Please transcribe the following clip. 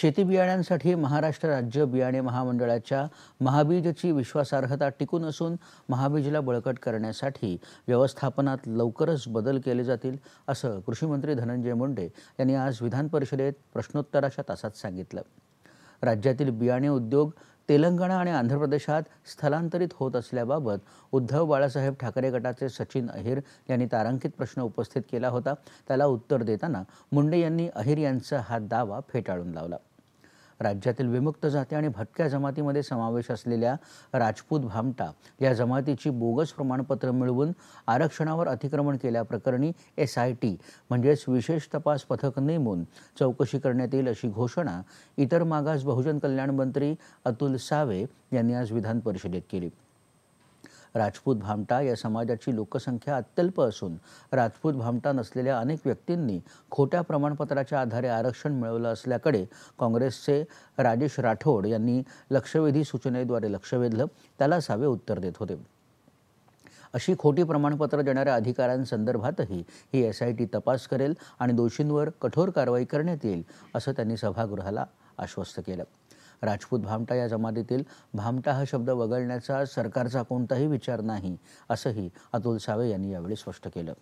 शेती बियाण्यांसाठी महाराष्ट्र राज्य बियाणे महामंडळाच्या महाबीजची विश्वासार्हता टिकून असून महाबीजला बळकट करण्यासाठी व्यवस्थापनात लवकरच बदल केले जातील असं कृषीमंत्री धनंजय मुंडे यांनी आज विधान परिषदेत प्रश्नोत्तराच्या तासात सांगितलं राज्यातील बियाणे उद्योग तेलंगणा आणि आंध्र प्रदेशात स्थलांतरित होत असल्याबाबत उद्धव बाळासाहेब ठाकरे गटाचे सचिन अहिर यांनी तारांकित प्रश्न उपस्थित केला होता त्याला उत्तर देताना मुंडे यांनी अहिर यांचा हा दावा फेटाळून लावला राज्यातील विमुक्त जाती आणि भटक्या जमातीमध्ये समावेश असलेल्या राजपूत भामटा या जमातीची बोगस प्रमाणपत्र मिळवून आरक्षणावर अतिक्रमण केल्याप्रकरणी एस आय टी म्हणजेच विशेष तपास पथक नेमून चौकशी करण्यात येईल अशी घोषणा इतर मागास बहुजन कल्याण मंत्री अतुल सावे यांनी आज विधान परिषदेत केली राजपूत भामटा या समाजाची लोकसंख्या अत्यल्प असून राजपूत भामटा नसलेल्या अनेक व्यक्तींनी खोट्या प्रमाणपत्राच्या आधारे आरक्षण मिळवलं असल्याकडे काँग्रेसचे राजेश राठोड यांनी लक्षवेधी सूचनेद्वारे लक्ष वेधलं त्याला सावे उत्तर देत होते अशी खोटी प्रमाणपत्र देणाऱ्या अधिकाऱ्यांसंदर्भातही ही एस आय टी तपास करेल आणि दोषींवर कठोर कारवाई करण्यात येईल असं त्यांनी सभागृहाला आश्वस्त केलं राजपूत भामटा या जमातीतील भामटा हा शब्द वगळण्याचा सरकारचा कोणताही विचार नाही असंही अतुल सावे यांनी यावेळी स्पष्ट केलं